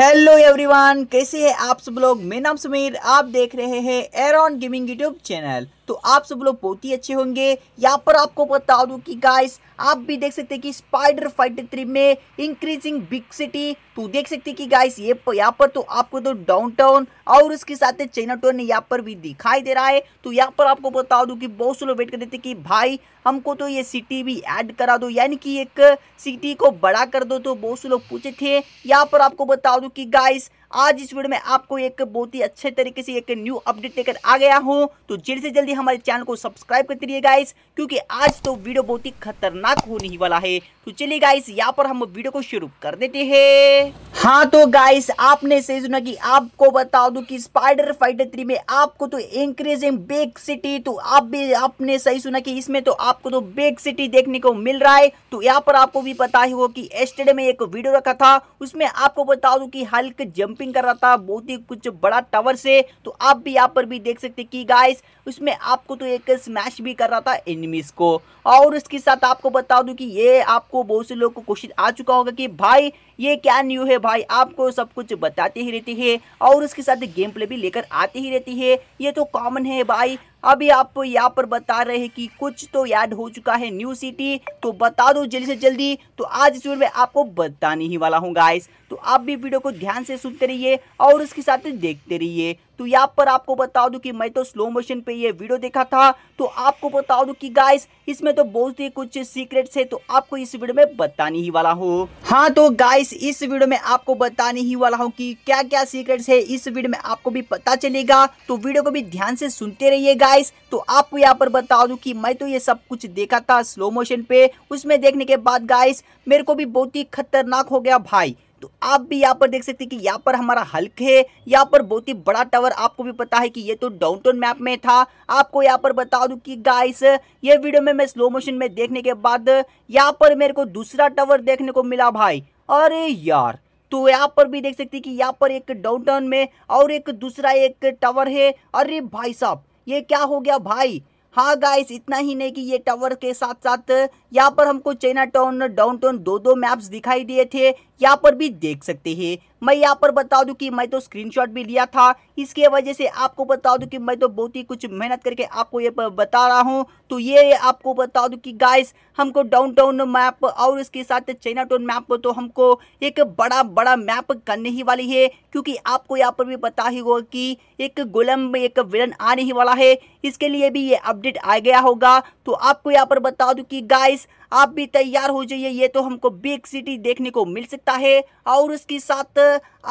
hello everyone कैसे हैं आप सब लोग मेरा नाम सुमीर आप देख रहे हैं एरॉन गेमिंग यूट्यूब चैनल तो आप सब लोग बहुत ही अच्छे होंगे यहाँ पर आपको बता दूँ कि गाइस आप भी देख सकते हैं कि स्पाइडर फाइटर थ्री में इंक्रीजिंग बिग सिटी तो देख सकते हैं कि गाइस ये यहाँ पर तो आपको तो डाउनटाउन और उसके साथ चाइना टाउन यहाँ पर भी दिखाई दे रहा है तो यहाँ पर आपको बता दूँ कि बहुत से लोग वेट कर थे कि भाई हमको तो ये सिटी भी ऐड करा दो यानी कि एक सिटी को बड़ा कर दो तो बहुत से लोग पूछे थे यहाँ पर आपको बता दूँ की गाइस आज इस वीडियो में आपको एक बहुत ही अच्छे तरीके से एक न्यू अपडेट लेकर आ गया हूँ तो जल्दी से जल्दी हमारे चैनल को सब्सक्राइब करते रहिए गाइस क्योंकि आज तो वीडियो बहुत ही खतरनाक होने वाला है तो चलिए गाइस यहाँ पर हम वीडियो को शुरू कर देते हैं हाँ तो गाइस आपने से सुना की आपको बता दू की स्पाइडर फाइटर थ्री में आपको तो इंक्रीजिंग बेग सिटी तो आप भी आपने सही सुना कि इसमें तो आपको तो बेग सिटी देखने को मिल रहा है तो यहाँ पर आपको भी पता ही हो कि एस्टेडे में एक वीडियो रखा था उसमें आपको बता दू कि हल्क जंप जंपिंग कर रहा था बहुत ही कुछ बड़ा टावर से तो आप भी यहाँ पर भी देख सकते कि गाइस उसमें आपको तो एक स्मैश भी कर रहा था एनिमीज को और उसके साथ आपको बता दूं कि ये आपको बहुत से लोग को क्वेश्चन आ चुका होगा कि भाई ये क्या न्यू है भाई आपको सब कुछ बताते ही रहती है और उसके साथ गेम प्ले भी लेकर आती ही रहती है ये तो कॉमन है भाई अभी आप यहाँ पर बता रहे हैं कि कुछ तो याद हो चुका है न्यू सिटी तो बता दो जल्दी से जल्दी तो आज इस वीडियो में आपको बताने ही वाला हूँ गाइस तो आप भी वीडियो को ध्यान से सुनते रहिए और उसके साथ देखते रहिए तो यहाँ पर आपको बता दूं कि मैं तो स्लो मोशन पे ये वीडियो देखा था तो आपको बता दूं कि गाइस इसमें तो बहुत ही कुछ सीक्रेट्स है तो आपको इस वीडियो में बताने ही वाला हूँ हाँ तो गाइस इस वीडियो में आपको बताने ही वाला हूँ कि क्या क्या सीक्रेट्स है इस वीडियो में आपको भी पता चलेगा तो वीडियो को भी ध्यान से सुनते रहिए गाइस तो आपको यहाँ पर बता दू की मैं तो ये सब कुछ देखा था स्लो मोशन पे उसमें देखने के बाद गाइस मेरे को भी बहुत ही खतरनाक हो गया भाई तो आप भी यहाँ पर देख सकते हैं कि यहाँ पर हमारा हल्क है यहाँ पर बहुत ही बड़ा टावर आपको भी पता है कि ये तो डाउनटाउन मैप में था आपको यहाँ पर बता दूं कि गाइस ये वीडियो में मैं स्लो मोशन में देखने के बाद यहाँ पर मेरे को दूसरा टावर देखने को मिला भाई अरे यार तो यहाँ पर भी देख सकती कि यहाँ पर एक डाउनटाउन में और एक दूसरा एक टावर है अरे भाई साहब ये क्या हो गया भाई हाँ गाइस इतना ही नहीं कि ये टावर के साथ साथ यहाँ पर हमको चाइना टाउन डाउन टाउन दो दो मैप्स दिखाई दिए थे यहाँ पर भी देख सकते हैं मैं यहाँ पर बता दूं कि मैं तो स्क्रीनशॉट भी लिया था इसके वजह से आपको बता दूं कि मैं तो बहुत ही कुछ मेहनत करके आपको ये बता रहा हूँ तो ये आपको बता दूं कि गाइस हमको डाउन टाउन मैप और इसके साथ चाइना टाउन मैप तो हमको एक बड़ा बड़ा मैप करने ही वाली है क्योंकि आपको यहाँ पर भी बता ही होगा कि एक गोलम एक विलन आने ही वाला है इसके लिए भी ये अपडेट आ गया होगा तो आपको यहाँ पर बता दूँ कि गाइस आप भी तैयार हो जाइए ये तो हमको बिग सिटी देखने को मिल सकता है और उसके साथ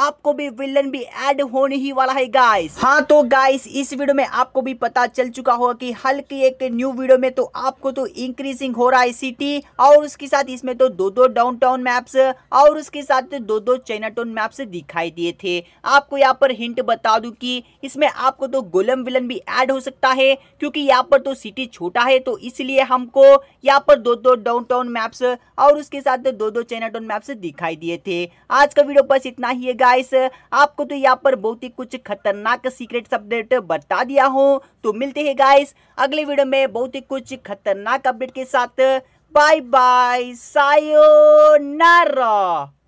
आपको भी विलन भी ऐड होने ही वाला है गाइस हाँ तो गाइस इस वीडियो में आपको भी पता चल चुका होगा कि हल्की एक न्यू वीडियो में तो आपको तो इंक्रीजिंग हो रहा है सिटी और उसके साथ इसमें तो दो दो डाउन टाउन मैप्स और उसके साथ दो दो चाइना टाउन मैप्स दिखाई दिए थे आपको यहाँ पर हिंट बता दू की इसमें आपको तो गोलम विलन भी एड हो सकता है क्योंकि यहाँ पर तो सिटी छोटा है तो इसलिए हमको यहाँ पर दो दो डाउनटाउन मैप्स और उसके साथ दो दो चाइना टाउन मैप्स दिखाई दिए थे आज का वीडियो बस इतना ही है गाइस आपको तो यहाँ पर बहुत ही कुछ खतरनाक सीक्रेट अपडेट बता दिया हूँ तो मिलते हैं गाइस अगले वीडियो में बहुत ही कुछ खतरनाक अपडेट के साथ बाय बाय सायो नारा